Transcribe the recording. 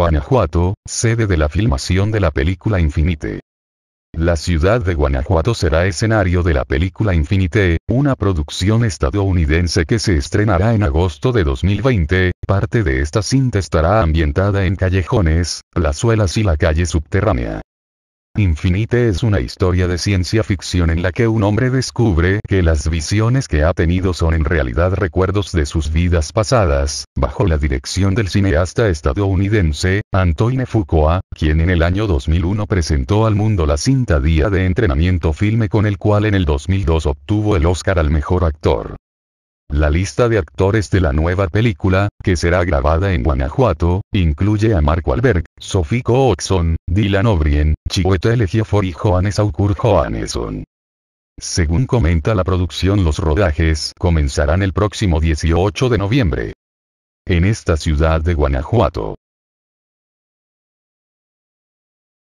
Guanajuato, sede de la filmación de la película Infinite. La ciudad de Guanajuato será escenario de la película Infinite, una producción estadounidense que se estrenará en agosto de 2020. Parte de esta cinta estará ambientada en callejones, plazuelas y la calle subterránea. Infinite es una historia de ciencia ficción en la que un hombre descubre que las visiones que ha tenido son en realidad recuerdos de sus vidas pasadas, bajo la dirección del cineasta estadounidense, Antoine Foucault, quien en el año 2001 presentó al mundo la cinta Día de Entrenamiento Filme con el cual en el 2002 obtuvo el Oscar al Mejor Actor. La lista de actores de la nueva película, que será grabada en Guanajuato, incluye a Marco Alberg, Sophie Coxon, Dylan O'Brien, Chiwetel Ejiofor y Johannes Aukur Johanneson. Según comenta la producción los rodajes comenzarán el próximo 18 de noviembre. En esta ciudad de Guanajuato.